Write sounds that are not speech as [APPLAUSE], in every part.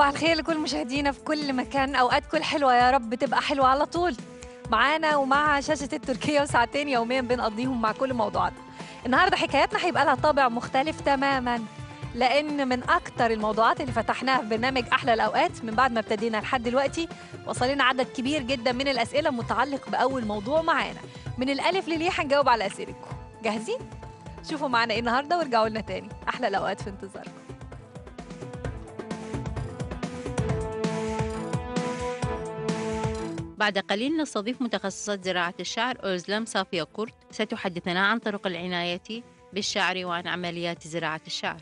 صباح الخير لكل مشاهدينا في كل مكان اوقات كل حلوه يا رب تبقى حلوه على طول معانا ومع شاشه التركيه وساعتين يوميا بنقضيهم مع كل موضوعاتنا النهارده حكاياتنا هيبقى لها طابع مختلف تماما لان من اكتر الموضوعات اللي فتحناها في برنامج احلى الاوقات من بعد ما ابتدينا لحد دلوقتي وصل لنا عدد كبير جدا من الاسئله متعلق باول موضوع معانا من الالف لليه هنجاوب على اسئلتكم جاهزين شوفوا معانا ايه النهارده وارجعوا لنا تاني احلى الاوقات في انتظاركم بعد قليل نستضيف متخصصة زراعة الشعر أوزلم صافية كورت ستحدثنا عن طرق العناية بالشعر وعن عمليات زراعة الشعر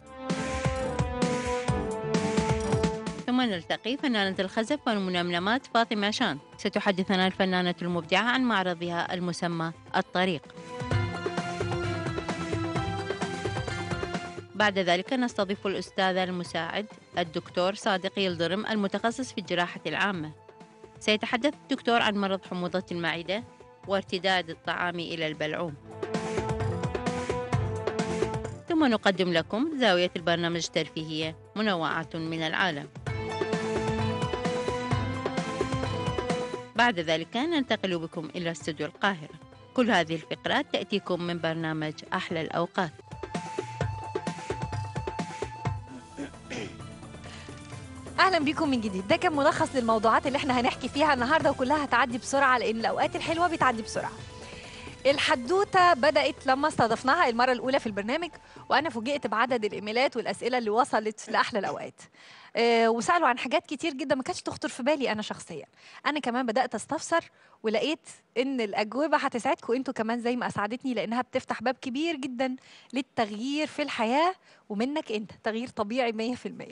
ثم نلتقي فنانة الخزف والمنمنمات فاطمة شان ستحدثنا الفنانة المبدعة عن معرضها المسمى الطريق بعد ذلك نستضيف الأستاذ المساعد الدكتور صادق يلدرم المتخصص في الجراحة العامة سيتحدث الدكتور عن مرض حموضة المعدة وارتداد الطعام إلى البلعوم ثم نقدم لكم زاوية البرنامج الترفيهية منوعات من العالم بعد ذلك ننتقل بكم إلى استوديو القاهرة كل هذه الفقرات تأتيكم من برنامج أحلى الأوقات اهلا بيكم من جديد ده كان ملخص للموضوعات اللي احنا هنحكي فيها النهارده وكلها هتعدي بسرعه لان الاوقات الحلوه بتعدي بسرعه الحدوته بدات لما استضفناها المره الاولى في البرنامج وانا فوجئت بعدد الايميلات والاسئله اللي وصلت لاحلى الاوقات آه، وسالوا عن حاجات كتير جدا ما كانتش تخطر في بالي انا شخصيا انا كمان بدات استفسر ولقيت ان الاجوبه هتسعدكم انتوا كمان زي ما اسعدتني لانها بتفتح باب كبير جدا للتغيير في الحياه ومنك انت تغيير طبيعي 100%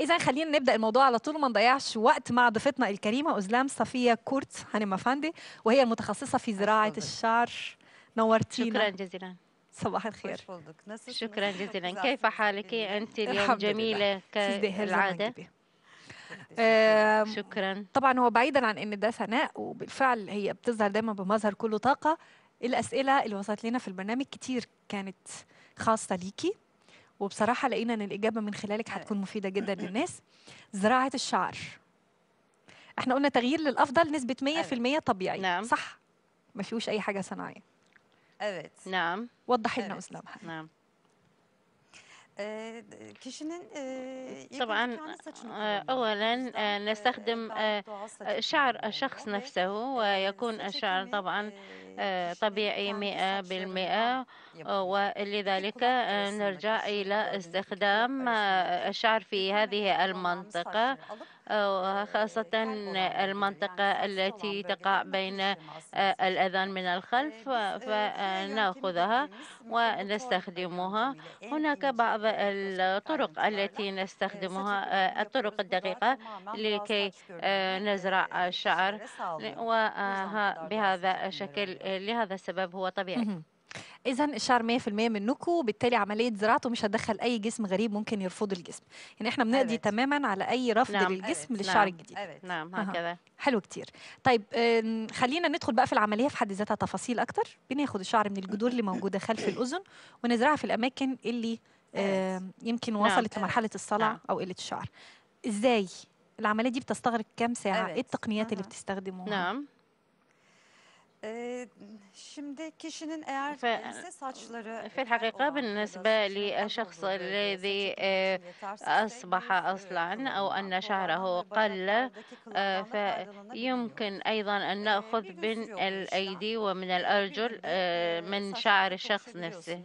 اذا خلينا نبدا الموضوع على طول ما نضيعش وقت مع ضيفتنا الكريمه ازلام صفيه كورت هانم افندي وهي المتخصصه في زراعه الشعر نورتينا شكرا جزيلا صباح الخير شكرا [LAUGHS] جزيلا كيف حالك أنت اليوم جميلة كالعادة شكرا طبعا هو بعيدا عن ان ده ثناء وبالفعل هي بتظهر دايما بمظهر كله طاقه الاسئله اللي وصلت لنا في البرنامج كتير كانت خاصه ليكي وبصراحه لقينا ان الاجابه من خلالك هتكون مفيده جدا [LAUGHS] للناس زراعه الشعر احنا قلنا تغيير للافضل نسبه 100% طبيعي نعم. صح ما فيهوش اي حاجه صناعيه Evet. Naam. وضحي لنا اسلامها نعم Ee, kişinin e, ilk önce طبعا kendi saçını آه، tarama. أولا آه، Saçtan, e, نستخدم آه، بعض doğal saçını شعر kullanıyor. الشخص Ve, نفسه e, ويكون saç الشعر ekimi, طبعا e, آه، kişinin طبيعي kendi مئة بالمئة saçlarından آه، yapılıyor. ولذلك kulak آه، arasındaki nرجع إلى şişlerden, kulak استخدام آه، arasındaki الشعر في هذه المنطقة saçları alıp خاصة المنطقة التي تقع بين آه، الأذان من الخلف فنأخذها ونستخدمها هناك بعض الطرق التي نستخدمها آه، الطرق الدقيقة لكي آه، نزرع الشعر وبهذا الشكل لهذا السبب هو طبيعي اذا الشعر 100% منكم وبالتالي عمليه زراعته مش هتدخل اي جسم غريب ممكن يرفض الجسم يعني احنا بنقضي تماما على اي رفض نعم. للجسم للشعر نعم. الجديد نعم هكذا حلو كتير طيب خلينا ندخل بقى في العمليه في حد ذاتها تفاصيل اكتر بناخد الشعر من الجذور اللي موجوده خلف الاذن ونزرعها في الاماكن اللي يمكن نعم. وصلت نعم. لمرحله الصلع نعم. او قله الشعر ازاي العمليه دي بتستغرق كام ساعه ايه التقنيات اللي بتستخدموها نعم في الحقيقة بالنسبة للشخص الذي أصبح أصلا أو أن شعره قل فيمكن أيضا أن نأخذ من الأيدي ومن الأرجل من شعر الشخص نفسه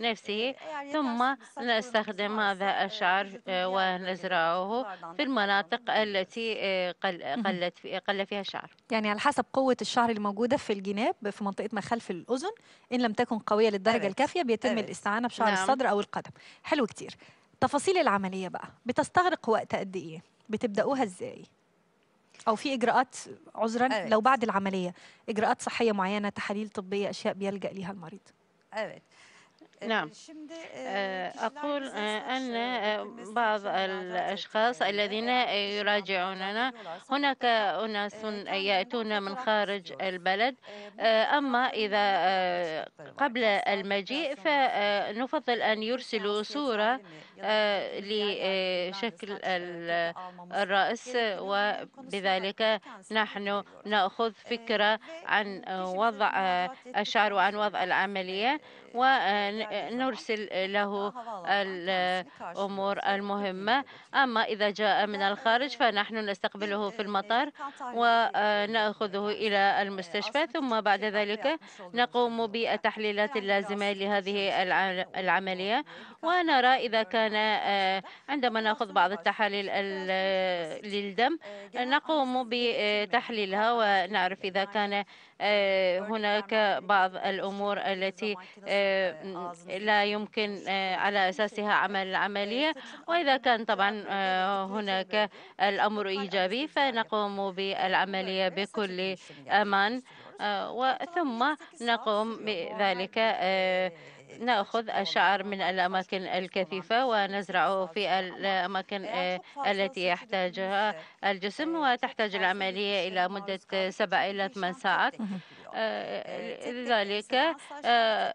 نفسه يعني ثم نستخدم هذا آه، الشعر ونزرعه في المناطق التي آه، قلت قل فيها الشعر يعني على حسب قوة الشعر الموجودة في الجناب في منطقة ما خلف الأذن إن لم تكن قوية للدرجة الكافية بيتم الاستعانة بشعر نعم. الصدر أو القدم حلو كتير تفاصيل العملية بقى بتستغرق وقت قد إيه بتبدأوها إزاي او في اجراءات عذرا لو بعد العمليه اجراءات صحيه معينه تحاليل طبيه اشياء بيلجا ليها المريض أبت. نعم آه، آه، آه، أقول أن بعض الأشخاص الذين يراجعوننا هناك أناس يأتون من خارج البلد أما إذا قبل المجيء فنفضل أن يرسلوا نعم، صورة لشكل آه، آه، آه، الرأس وبذلك نحن نأخذ فكرة عن وضع الشعر وعن وضع العملية ونرسل له الأمور المهمة أما إذا جاء من الخارج فنحن نستقبله في المطار ونأخذه إلى المستشفى ثم بعد ذلك نقوم بالتحليلات يعني اللازمة لهذه العملية ونرى إذا كان أنا آه، عندما نأخذ بعض التحاليل آه، للدم نقوم بتحليلها ونعرف إذا كان آه، هناك بعض الأمور التي لا يمكن على أساسها عمل العملية وإذا كان طبعا هناك الأمر إيجابي فنقوم بالعملية بكل أمان وثم نقوم بذلك نأخذ الشعر من الأماكن الكثيفة ونزرعه في الأماكن آه، التي يحتاجها الجسم وتحتاج العملية إلى مدة سبع إلى ثمان ساعات آه، آه، آه، لذلك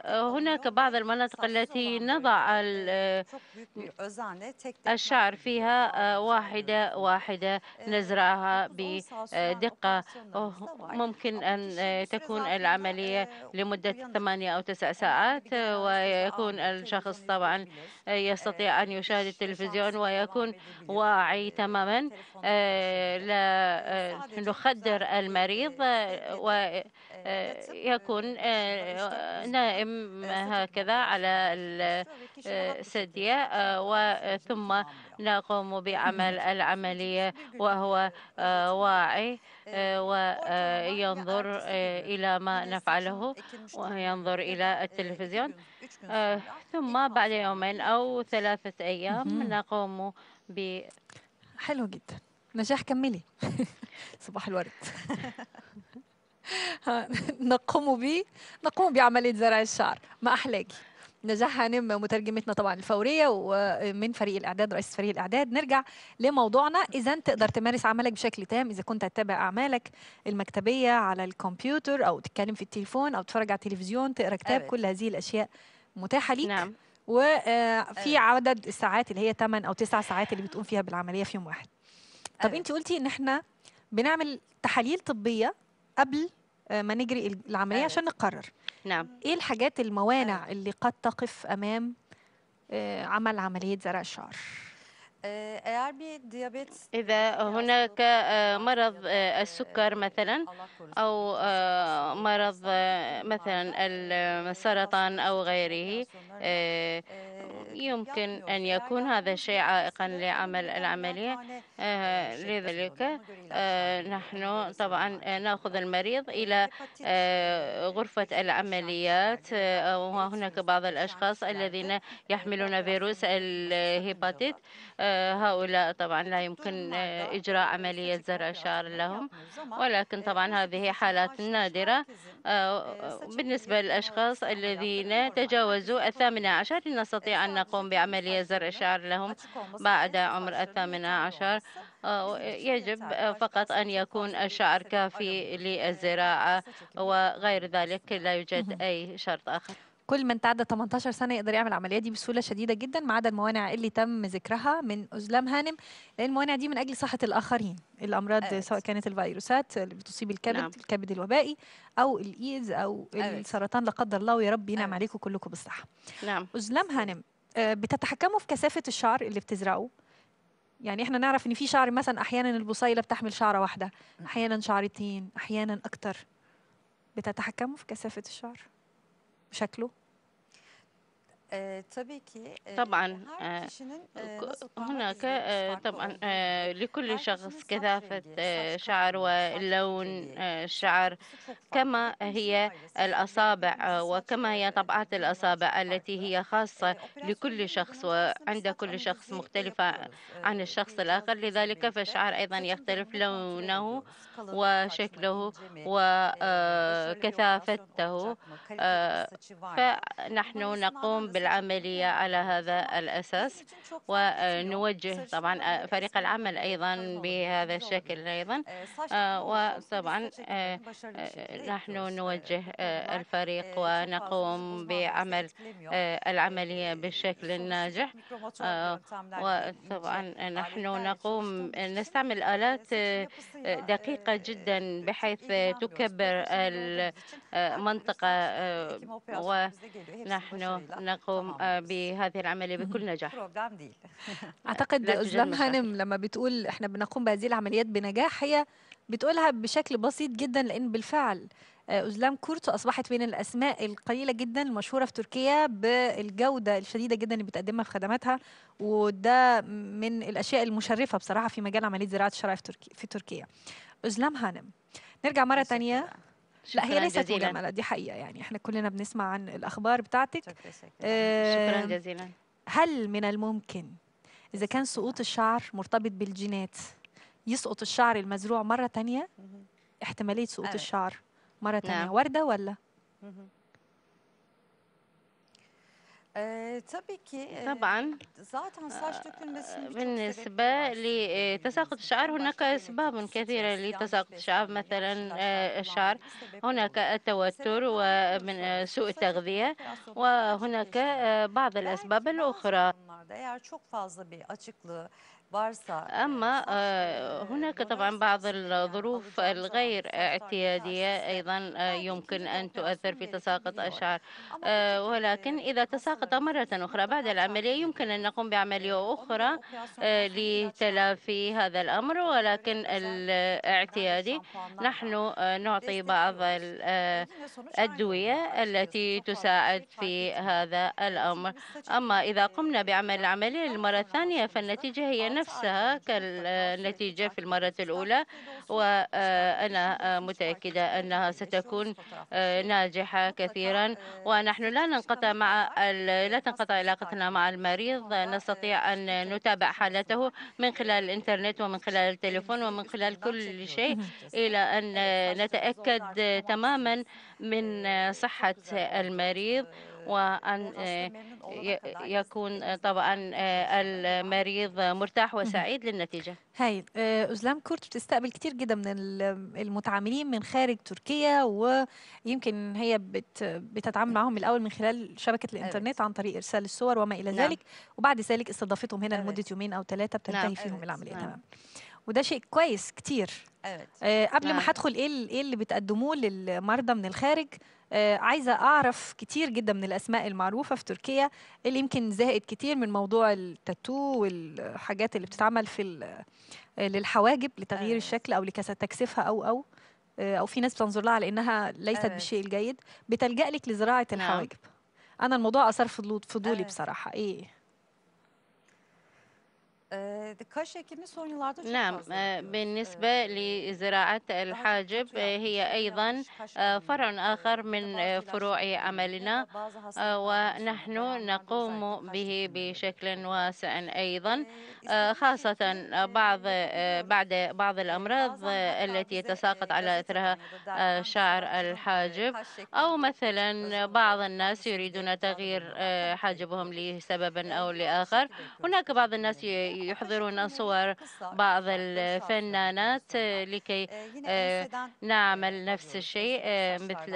هناك بعض المناطق التي نضع الشعر فيها واحدة واحدة نزرعها بدقة ممكن أن تكون العملية لمدة ثمانية أو تسع ساعات ويكون الشخص طبعا يستطيع أن يشاهد التلفزيون ويكون واعي تماما لا نخدر المريض و آه، يكون آه، آه، نائم هكذا على السدية وثم نقوم بعمل العملية وهو واعي وينظر إلى ما نفعله وينظر إلى التلفزيون ثم بعد يومين أو ثلاثة أيام نقوم ب حلو جدا نجاح كملي [LAUGHS] صباح الورد [LAUGHS] نقوم به نقوم بعملية زرع الشعر ما أحلاكي نجاح هانم مترجمتنا طبعا الفورية ومن فريق الإعداد رئيس فريق الإعداد نرجع لموضوعنا إذا تقدر تمارس عملك بشكل تام إذا كنت هتتابع أعمالك المكتبية على الكمبيوتر أو تتكلم في التليفون أو تتفرج على التلفزيون تقرأ كتاب أبد. كل هذه الأشياء متاحة ليك نعم وفي آه، عدد الساعات اللي هي 8 أو 9 ساعات اللي بتقوم فيها بالعملية في يوم واحد طب أنت قلتي إن إحنا بنعمل تحاليل طبية قبل آه، ما نجري العمليه آه. عشان نقرر نعم ايه الحاجات الموانع آه. اللي قد تقف امام عمل عمليه زرع الشعر آه، إذا هناك آه، مرض آه، السكر مثلا أو مرض مثلا السرطان أو غيره يمكن أن يكون هذا الشيء عائقا لعمل العملية لذلك نحن طبعا نأخذ المريض إلى غرفة العمليات وهناك بعض الأشخاص الذين يحملون فيروس الهيباتيت هؤلاء طبعا لا يمكن إجراء عملية زرع شعر لهم ولكن طبعا آه، هذه حالات نادرة آه، آه، بالنسبة للأشخاص الذين تجاوزوا الثامنة عشر نستطيع أن نقوم بعملية زرع شعر لهم بعد عمر الثامنة عشر يجب فقط أن يكون الشعر كافي للزراعة وغير ذلك لا يوجد أي شرط آخر كل من تعدى 18 سنة يقدر يعمل العملية دي بسهولة شديدة جدا ما عدا الموانع اللي تم ذكرها من أزلام هانم لأن الموانع دي من أجل صحة الآخرين الأمراض أبت. أيوة. سواء كانت الفيروسات اللي بتصيب الكبد نعم. الكبد الوبائي أو الإيدز أو أبت. أيوة. السرطان لا قدر الله ويا رب ينعم أيوة. عليكم كلكم بالصحة نعم أزلام هانم آه، بتتحكموا في كثافة الشعر اللي بتزرعوه يعني احنا نعرف ان في شعر مثلا احيانا البصيله بتحمل شعره واحده نعم. احيانا شعرتين احيانا اكتر بتتحكموا في كثافه الشعر Chaclot. آه، آه، طبعا آه، هناك طبعا لكل شخص كثافة شعر ولون الشعر كما هي الأصابع وكما هي طبعات الأصابع التي هي خاصة لكل شخص وعند كل شخص مختلفة عن الشخص الآخر لذلك فالشعر أيضا يختلف لونه وشكله وكثافته فنحن نقوم بال العملية على هذا الأساس ونوجه طبعا فريق العمل أيضا بهذا الشكل أيضا آه، وطبعا آه، نحن نوجه آه، الفريق ونقوم بعمل العملية بشكل ناجح وطبعا نحن نقوم نستعمل آلات دقيقة جدا بحيث تكبر المنطقة ونحن نقوم تقوم آه، بهذه العملية بكل نجاح [LAUGHS] أعتقد أزلام هانم لما بتقول إحنا بنقوم بهذه العمليات بنجاح هي بتقولها بشكل بسيط جدا لأن بالفعل أزلام آه، كورتو أصبحت من الأسماء القليلة جدا المشهورة في تركيا بالجودة الشديدة جدا اللي بتقدمها في خدماتها وده من الأشياء المشرفة بصراحة في مجال عملية زراعة الشرائع في تركيا أزلام هانم نرجع مرة تانية لا هي ليست جزيلا. مجامله دي حقيقه يعني احنا كلنا بنسمع عن الاخبار بتاعتك شكرا جزيلا آه، هل من الممكن اذا كان سقوط الشعر مرتبط بالجينات يسقط الشعر المزروع مره تانية احتماليه سقوط آه. الشعر مره نعم. تانية نعم. ورده ولا tabii آه، ki آه، طبعا zaten saç dökülmesini çok بالنسبة لتساقط الشعر هناك أسباب كثيرة لتساقط الشعر مثلا آه، الشعر هناك التوتر ومن سوء التغذية وهناك بعض الأسباب الأخرى. Eğer çok fazla bir açıklığı أما آه، هناك طبعا بعض الظروف الغير اعتيادية أيضا آه، آه، يمكن أن تؤثر في تساقط الشعر ولكن إذا تساقط مرة أخرى بعد العملية يمكن أن نقوم بعملية أخرى لتلافي هذا الأمر ولكن الاعتيادي نحن نعطي بعض الأدوية التي تساعد في هذا الأمر أما إذا قمنا بعمل العملية للمرة الثانية فالنتيجة هي نفسها نفسها كالنتيجة جاء في المرة الأولى وأنا متأكدة أنها ستكون آه، ناجحة كثيرا ونحن لا ننقطع مع لا تنقطع علاقتنا مع المريض نستطيع أن نتابع حالته من خلال الإنترنت ومن خلال التليفون ومن خلال كل شيء إلى أن نتأكد تماما من صحة المريض وأن آه، يكون آه، طبعا آه، المريض مرتاح وسعيد للنتيجة هاي أزلام كورت بتستقبل كتير جدا من المتعاملين من خارج تركيا ويمكن هي بتتعامل معهم الأول من خلال شبكة الإنترنت عن طريق إرسال الصور وما إلى نعم. ذلك وبعد ذلك استضافتهم هنا لمدة يومين أو ثلاثة بتنتهي نعم. فيهم العملية نعم. تمام وده شيء كويس كتير آه قبل ما هدخل إيه, ايه اللي بتقدموه للمرضى من الخارج آه عايزه اعرف كتير جدا من الاسماء المعروفه في تركيا اللي يمكن زهقت كتير من موضوع التاتو والحاجات اللي بتتعمل في آه، للحواجب لتغيير أوه. الشكل او لتكثيفها او او آه، او في ناس بتنظر لها على انها ليست أوه. بالشيء الجيد بتلجا لك لزراعه نعم. الحواجب انا الموضوع اثار فضولي بصراحه ايه نعم بالنسبة لزراعة الحاجب هي أيضا فرع آخر من فروع عملنا ونحن نقوم به بشكل واسع أيضا خاصة بعض بعد بعض الأمراض التي يتساقط على إثرها شعر الحاجب أو مثلا بعض الناس يريدون تغيير حاجبهم لسبب أو لآخر هناك بعض الناس يحضرون صور بعض الفنانات لكي نعمل نفس الشيء مثل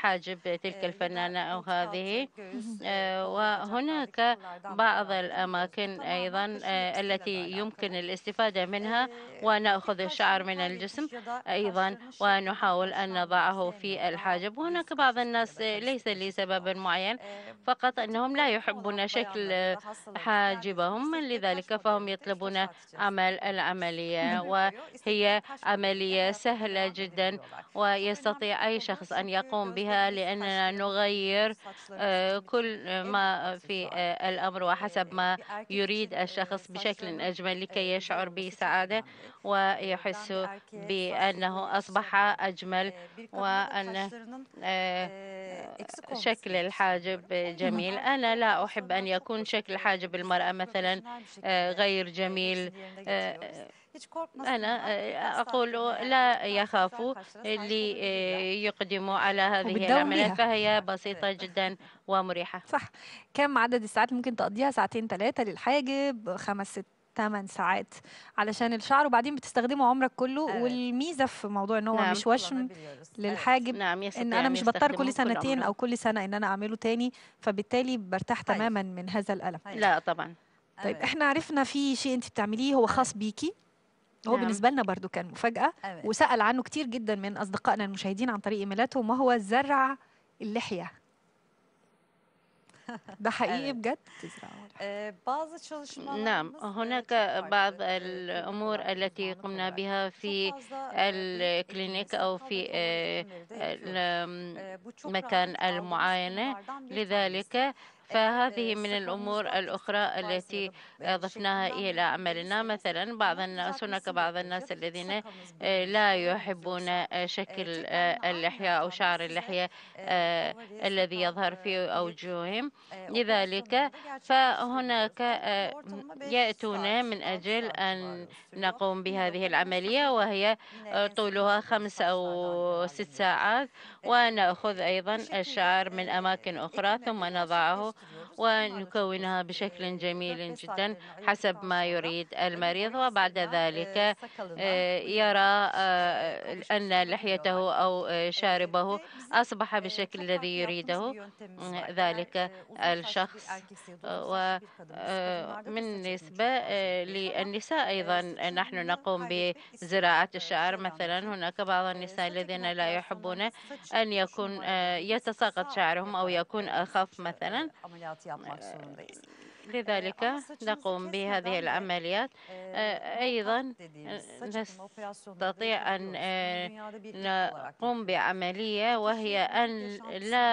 حاجب تلك الفنانة أو هذه وهناك بعض الأماكن أيضا التي يمكن الاستفادة منها ونأخذ الشعر من الجسم أيضا ونحاول أن نضعه في الحاجب وهناك بعض الناس ليس لسبب معين فقط أنهم لا يحبون شكل حاجبهم لذلك فهم يطلبون عمل العملية وهي عملية سهلة جدا ويستطيع أي شخص أن يقوم بها لأننا نغير آه، كل ما في آه، الأمر وحسب ما يريد الشخص بشكل أجمل لكي يشعر بسعادة ويحس uh, بأنه أصبح أجمل uh, وأن آه، آه، آه، شكل الحاجب جميل [LAUGHS] أنا لا أحب أن يكون شكل حاجب المرأة مثلا غير جميل أنا أقول لا يخافوا اللي يقدموا على هذه العمليات فهي بسيطة [LAUGHS] جدا ومريحة صح كم عدد الساعات ممكن تقضيها ساعتين ثلاثة للحاجب خمس ست 8 ساعات علشان الشعر وبعدين بتستخدمه عمرك كله آه. والميزه في موضوع ان هو نعم. مش وشم للحاجب نعم ان يعني انا مش بضطر كل سنتين كل او كل سنه ان انا اعمله تاني فبالتالي برتاح طيب. تماما من هذا الالم طيب. لا طبعا طيب آه. احنا عرفنا في شيء انت بتعمليه هو خاص آه. بيكي هو نعم. بالنسبة لنا برضو كان مفاجأة آه. وسأل عنه كتير جدا من أصدقائنا المشاهدين عن طريق إيميلاتهم وهو زرع اللحية [LAUGHS] ده حقيقي بجد آه، بعض نعم هناك بعض الأمور التي قمنا بها في الكلينيك أو في مكان المعاينة لذلك فهذه آه، من الأمور الأخرى التي أضفناها إلى عملنا مثلا بعض الناس هناك بعض الناس الذين آه، لا آه، يحبون شكل اللحية أو شعر اللحية الذي يظهر في أوجههم لذلك فهناك يأتون من أجل أن نقوم بهذه العملية وهي طولها خمس أو ست ساعات ونأخذ أيضا الشعر من أماكن أخرى ثم نضعه ونكونها بشكل جميل جدا حسب ما يريد المريض وبعد ذلك آه، يرى آه، أن لحيته أو شاربه أصبح بالشكل الذي يريده ذلك الشخص ومن آه، نسبة للنساء أيضا نحن نقوم بزراعة الشعر مثلا هناك بعض النساء الذين لا يحبون أن يكون يتساقط شعرهم أو يكون أخف مثلا yapmak zorundayız. آه، لذلك آه، نقوم بهذه العمليات آه، أيضا نستطيع أن نقوم بعملية وهي أن لا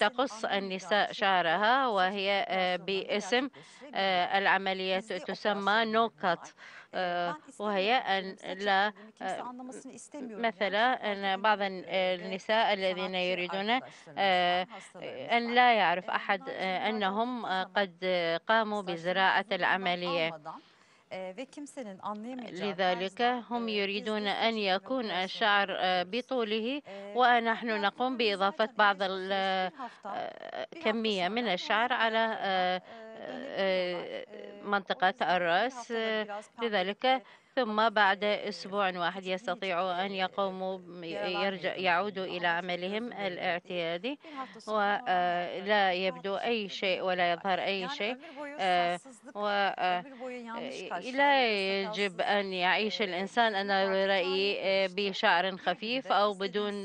تقص النساء شعرها وهي باسم العملية تسمى no آه، وهي أن لا آه، مثلا أن بعض النساء الذين يريدون آه، أن لا يعرف أحد أنهم قد قاموا بزراعة العملية لذلك هم e, يريدون أن يكون الشعر e, بطوله ونحن نقوم بإضافة بعض الكمية e، من الشعر على منطقة الرأس لذلك ثم بعد أسبوع واحد يستطيعوا أن يقوموا يرجع يعودوا إلى عملهم الاعتيادي ولا آه، يبدو أي شيء ولا يظهر أي يعني شيء ولا آه، آه، يجب أن يعيش الإنسان أنا رأيي بشعر خفيف أو بدون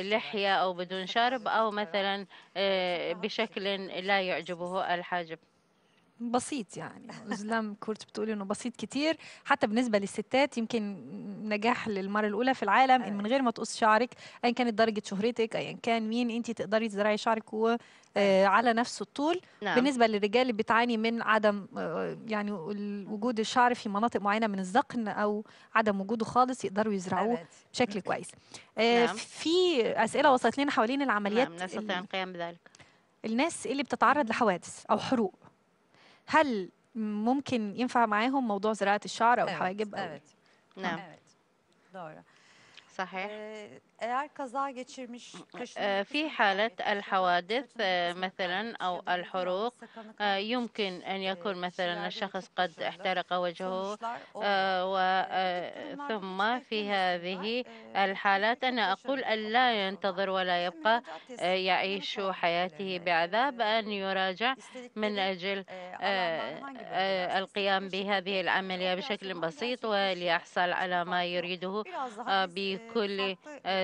لحية أو بدون شرب أو مثلا بشكل لا يعجبه الحاجب بسيط يعني الزلام كورت بتقولي انه بسيط كتير حتى بالنسبه للستات يمكن نجاح للمره الاولى في العالم ان من غير ما تقص شعرك ايا كانت درجه شهرتك ايا كان مين انت تقدري تزرعي شعرك و آه، أيوة. على نفس الطول نعم. بالنسبه للرجال اللي بتعاني من عدم آه، يعني وجود الشعر في مناطق معينه من الذقن او عدم وجوده خالص يقدروا يزرعوه بشكل كويس آه، نعم. في اسئله وصلت لنا حوالين العمليات نعم نستطيع القيام بذلك الناس اللي بتتعرض لحوادث او حروق هل ممكن ينفع معاهم موضوع زراعه الشعر او الحواجب إيه؟ نعم صحيح آه، في حالة الحوادث مثلا أو الحروق يمكن أن يكون مثلا الشخص قد احترق وجهه ثم في هذه الحالات أنا أقول أن لا ينتظر ولا يبقى يعيش حياته بعذاب أن يراجع من أجل القيام بهذه العملية بشكل بسيط وليحصل على ما يريده بكل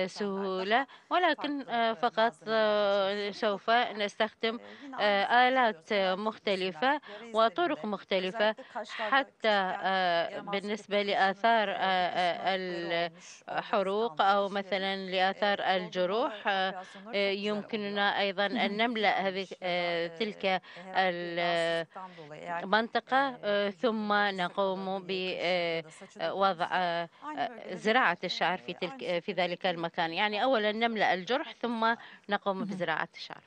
بسهولة ولكن فقط آه، آه، سوف نستخدم آه، آلات مختلفة وطرق مختلفة حتى بالنسبة لآثار الحروق أو مثلا لآثار الجروح يمكننا أيضا أن [LAUGHS] نملأ هذه تلك المنطقة ثم نقوم بوضع زراعة الشعر في تلك في ذلك المكان يعني أولا نملأ الجرح ثم نقوم بزراعة الشعر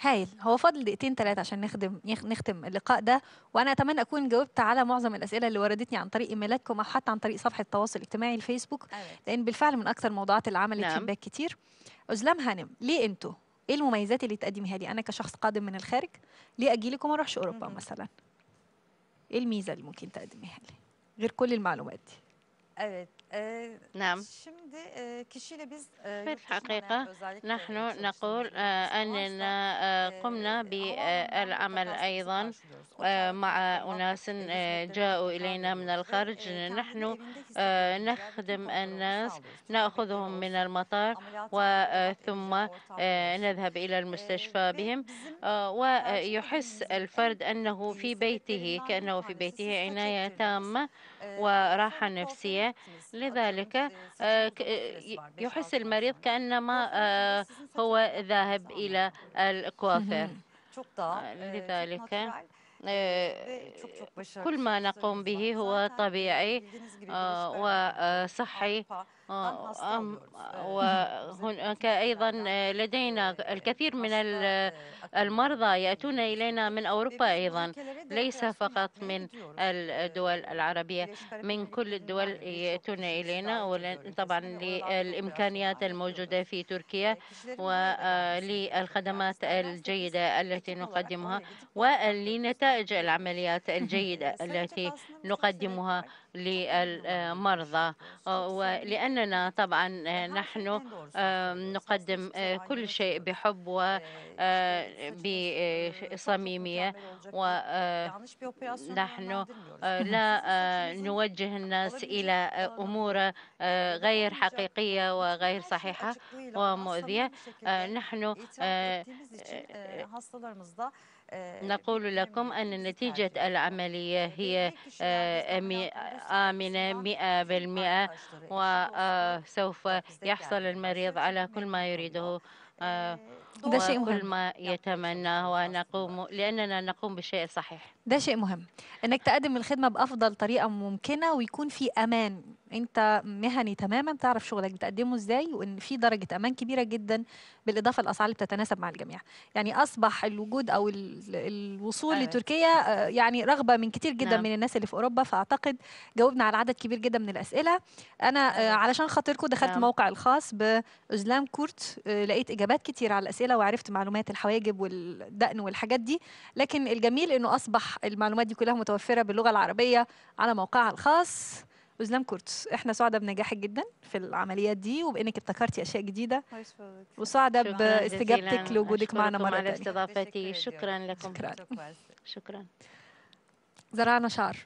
هايل هو فاضل دقيقتين ثلاثة عشان نخدم نختم اللقاء ده وأنا أتمنى أكون جاوبت على معظم الأسئلة اللي وردتني عن طريق إيميلاتكم أو حتى عن طريق صفحة التواصل الاجتماعي الفيسبوك لأن بالفعل من أكثر موضوعات اللي عملت نعم. فيدباك كتير أزلام هانم ليه أنتوا؟ إيه المميزات اللي تقدميها لي أنا كشخص قادم من الخارج؟ ليه أجي لكم اروحش أوروبا مثلا؟ إيه الميزة اللي ممكن تقدميها لي؟ غير كل المعلومات دي أه، نعم في الحقيقة نحن نقول أننا قمنا بالعمل أيضا مع أناس جاءوا إلينا من الخارج نحن نخدم الناس نأخذهم من المطار وثم نذهب إلى المستشفى بهم ويحس الفرد أنه في بيته كأنه في بيته عناية تامة وراحة نفسية لذلك آه، يحس المريض كأنما آه، هو ذاهب إلى الكوافير لذلك كل ما نقوم به هو طبيعي آه، وصحي وهناك أيضا لدينا الكثير من المرضى يأتون إلينا من أوروبا أيضا ليس فقط من الدول العربية من كل الدول يأتون إلينا طبعا للإمكانيات الموجودة في تركيا وللخدمات الجيدة التي نقدمها ولنتائج العمليات الجيدة التي نقدمها للمرضى ولأننا طبعا نحن نقدم آه، كل شيء بحب وبصميمية آه، ونحن آه، لا نوجه الناس إلى أمور غير حقيقية وغير صحيحة ومؤذية نحن نقول لكم أن نتيجة العملية هي آه، آمنة مئة بالمئة وسوف يحصل المريض على كل ما يريده آه، ده شيء مهم كل ما يتمناه ونقوم لأننا نقوم بالشيء الصحيح ده شيء مهم أنك تقدم الخدمة بأفضل طريقة ممكنة ويكون في أمان انت مهني تماما تعرف شغلك بتقدمه ازاي وان في درجه امان كبيره جدا بالاضافه للاسعار اللي بتتناسب مع الجميع يعني اصبح الوجود او الوصول أيوة. لتركيا آه، يعني رغبه من كتير جدا نعم. من الناس اللي في اوروبا فاعتقد جاوبنا على عدد كبير جدا من الاسئله انا آه، أيوة. علشان خاطركم دخلت نعم. موقع الخاص بازلام كورت آه، لقيت اجابات كتير على الاسئله وعرفت معلومات الحواجب والدقن والحاجات دي لكن الجميل انه اصبح المعلومات دي كلها متوفره باللغه العربيه على موقعها الخاص وزلام كورتس احنا سعداء بنجاحك جدا في العمليات دي وبانك ابتكرتي اشياء جديده وسعداء باستجابتك لوجودك معنا مره ثانيه استضافتي شكرا لكم شكرا شكرا زرعنا شعر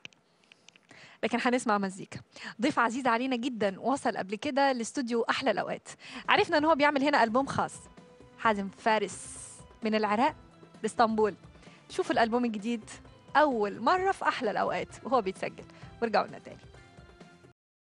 لكن هنسمع مزيكا ضيف عزيز علينا جدا وصل قبل كده لاستوديو احلى الاوقات عرفنا ان هو بيعمل هنا البوم خاص حازم فارس من العراق لاسطنبول شوفوا الالبوم الجديد اول مره في احلى الاوقات وهو بيتسجل وارجعوا لنا تاني